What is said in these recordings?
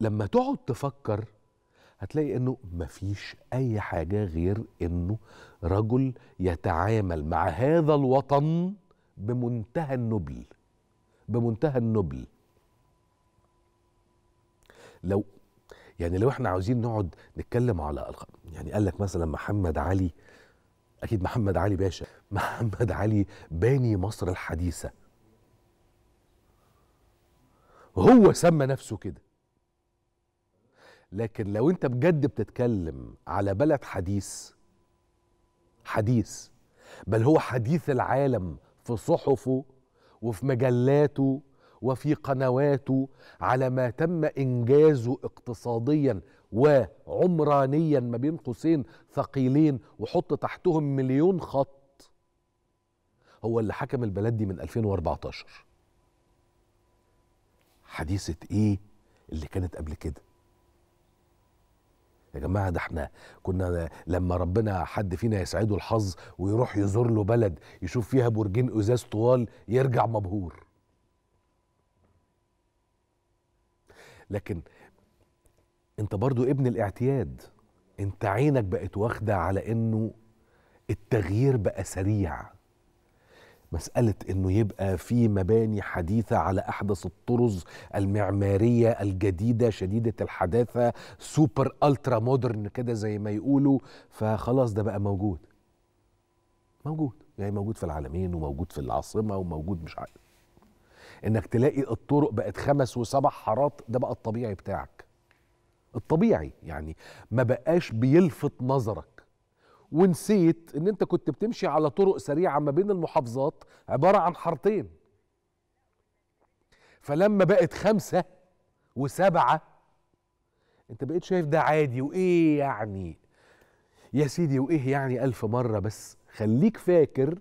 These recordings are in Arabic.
لما تقعد تفكر هتلاقي انه مفيش اي حاجه غير انه رجل يتعامل مع هذا الوطن بمنتهى النبل بمنتهى النبل لو يعني لو احنا عاوزين نقعد نتكلم على يعني قال لك مثلا محمد علي اكيد محمد علي باشا محمد علي باني مصر الحديثه هو سمى نفسه كده لكن لو انت بجد بتتكلم على بلد حديث حديث بل هو حديث العالم في صحفه وفي مجلاته وفي قنواته على ما تم انجازه اقتصاديا وعمرانيا ما بين قوسين ثقيلين وحط تحتهم مليون خط هو اللي حكم البلد دي من 2014 حديثة ايه اللي كانت قبل كده يا جماعه ده احنا كنا لما ربنا حد فينا يسعده الحظ ويروح يزور له بلد يشوف فيها برجين ازاز طوال يرجع مبهور لكن انت برضو ابن الاعتياد انت عينك بقت واخده على انه التغيير بقى سريع مسألة أنه يبقى في مباني حديثة على أحدث الطرز المعمارية الجديدة شديدة الحداثة سوبر ألترا مودرن كده زي ما يقولوا فخلاص ده بقى موجود موجود يعني موجود في العالمين وموجود في العاصمة وموجود مش عارف انك تلاقي الطرق بقت خمس وسبع حارات ده بقى الطبيعي بتاعك الطبيعي يعني ما بقاش بيلفت نظرك ونسيت ان انت كنت بتمشي على طرق سريعه ما بين المحافظات عباره عن حارتين فلما بقت خمسه وسبعه انت بقيت شايف ده عادي وايه يعني يا سيدي وايه يعني الف مره بس خليك فاكر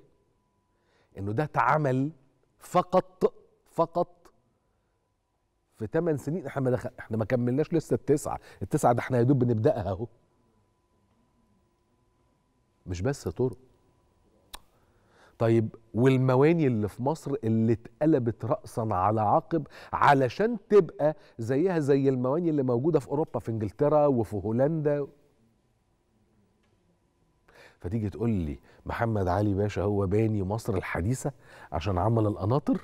انه ده اتعمل فقط فقط في 8 سنين احنا ما دخل احنا ما كملناش لسه التسعه التسعه ده احنا يا دوب بنبداها اهو مش بس طرق طيب والمواني اللي في مصر اللي اتقلبت رأسا على عقب علشان تبقى زيها زي المواني اللي موجودة في أوروبا في إنجلترا وفي هولندا فتيجي تقول لي محمد علي باشا هو باني مصر الحديثة عشان عمل القناطر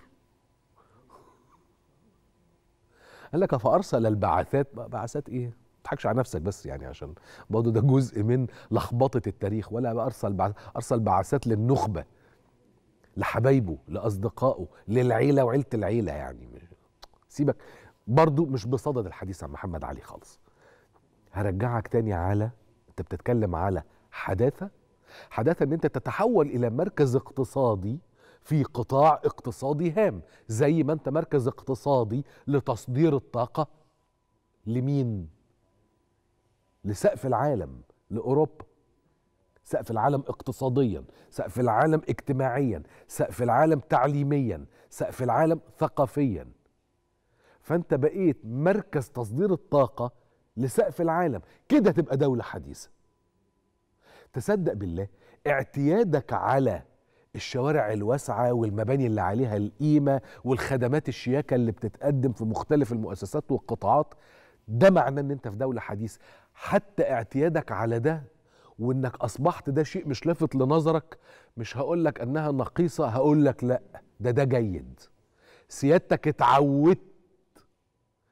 قال لك فأرسل البعثات بعثات إيه تضحكش على نفسك بس يعني عشان برضه ده جزء من لخبطه التاريخ ولا ارسل بعث ارسل بعثات للنخبه لحبايبه لاصدقائه للعيله وعيله العيله يعني سيبك برضه مش بصدد الحديث عن محمد علي خالص هرجعك تاني على انت بتتكلم على حداثه حداثه ان انت تتحول الى مركز اقتصادي في قطاع اقتصادي هام زي ما انت مركز اقتصادي لتصدير الطاقه لمين لسقف العالم لاوروبا سقف العالم اقتصاديا سقف العالم اجتماعيا سقف العالم تعليميا سقف العالم ثقافيا فانت بقيت مركز تصدير الطاقه لسقف العالم كده تبقى دوله حديثه تصدق بالله اعتيادك على الشوارع الواسعة والمباني اللي عليها القيمة والخدمات الشياكة اللي بتتقدم في مختلف المؤسسات والقطاعات ده معناه ان انت في دولة حديثة حتى اعتيادك على ده وانك اصبحت ده شيء مش لافت لنظرك مش هقولك انها نقيصه هقولك لا ده ده جيد سيادتك اتعودت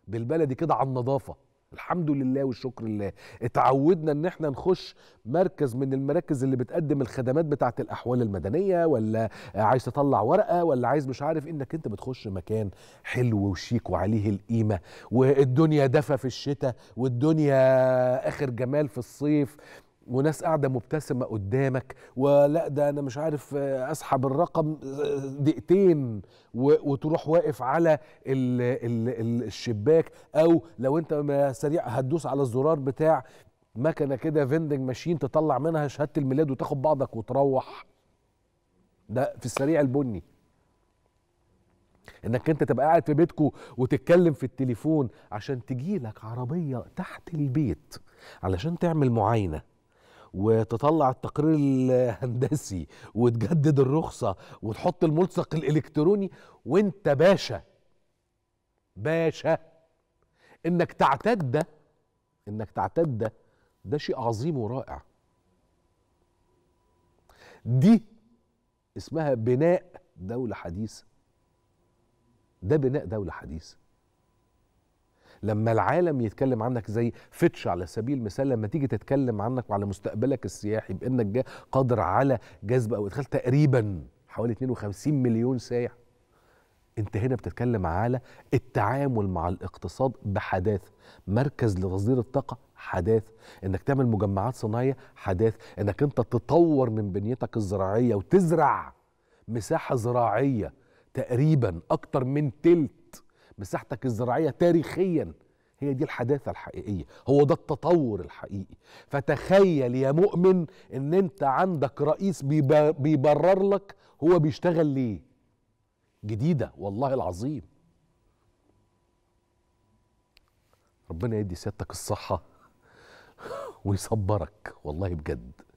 بالبلدي كده على النظافه الحمد لله والشكر لله اتعودنا ان احنا نخش مركز من المراكز اللي بتقدم الخدمات بتاعه الاحوال المدنيه ولا عايز تطلع ورقه ولا عايز مش عارف انك انت بتخش مكان حلو وشيك وعليه القيمه والدنيا دفى في الشتاء والدنيا اخر جمال في الصيف وناس قاعده مبتسمه قدامك ولا ده انا مش عارف آه، اسحب الرقم آه، دقيقتين وتروح واقف على الـ الـ الشباك او لو انت سريع هتدوس على الزرار بتاع مكنه كده فيندنج ماشين تطلع منها شهاده الميلاد وتاخد بعضك وتروح ده في السريع البني انك انت تبقى قاعد في بيتكو وتتكلم في التليفون عشان تجيلك عربيه تحت البيت علشان تعمل معاينه وتطلع التقرير الهندسي وتجدد الرخصه وتحط الملصق الالكتروني وانت باشا باشا انك تعتد ده انك تعتد ده ده شيء عظيم ورائع دي اسمها بناء دولة حديثة ده بناء دولة حديثة لما العالم يتكلم عنك زي فيتش على سبيل المثال لما تيجي تتكلم عنك وعلى مستقبلك السياحي بانك قادر على جذب او ادخال تقريبا حوالي 52 مليون سائح انت هنا بتتكلم على التعامل مع الاقتصاد بحداثه مركز لتصدير الطاقه حداث انك تعمل مجمعات صناعيه حداث انك انت تطور من بنيتك الزراعيه وتزرع مساحه زراعيه تقريبا اكتر من تلت مساحتك الزراعيه تاريخيا هي دي الحداثه الحقيقيه هو ده التطور الحقيقي فتخيل يا مؤمن ان انت عندك رئيس بيبرر لك هو بيشتغل ليه جديده والله العظيم ربنا يدي سيادتك الصحه ويصبرك والله بجد